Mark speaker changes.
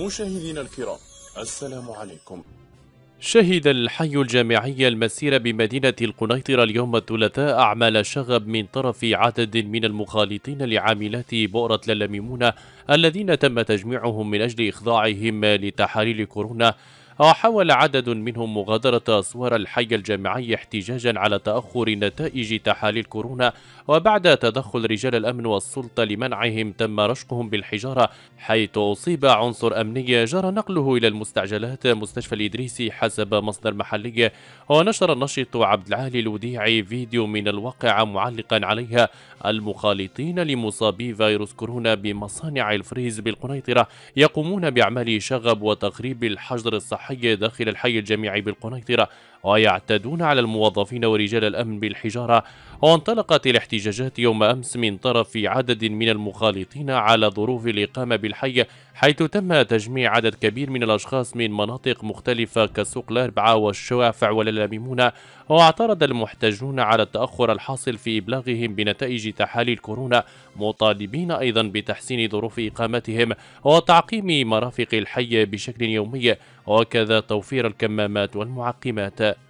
Speaker 1: مشاهدينا الكرام السلام عليكم
Speaker 2: شهد الحي الجامعي المسير بمدينة القنيطرة اليوم الثلاثاء أعمال شغب من طرف عدد من المخالطين لعاملات بؤرة للميمونة الذين تم تجميعهم من أجل إخضاعهم لتحاليل كورونا حاول عدد منهم مغادرة صور الحي الجامعي احتجاجا على تأخر نتائج تحاليل كورونا وبعد تدخل رجال الأمن والسلطة لمنعهم تم رشقهم بالحجارة حيث أصيب عنصر أمني جرى نقله إلى المستعجلات مستشفى الإدريسي حسب مصدر محلي ونشر النشط عبد العالي الوديعي فيديو من الواقع معلقا عليها المخالطين لمصابي فيروس كورونا بمصانع الفريز بالقنيطرة يقومون بأعمال شغب وتخريب الحجر الصحي الصحي داخل الحي الجامعي بالقنيطرة ويعتدون على الموظفين ورجال الأمن بالحجارة وانطلقت الاحتجاجات يوم أمس من طرف عدد من المخالطين على ظروف الإقامة بالحي حيث تم تجميع عدد كبير من الأشخاص من مناطق مختلفة كسوق الأربعة والشوافع واللاميمونة واعترض المحتجون على التأخر الحاصل في إبلاغهم بنتائج تحاليل كورونا مطالبين أيضا بتحسين ظروف إقامتهم وتعقيم مرافق الحي بشكل يومي وكذا توفير الكمامات والمعقمات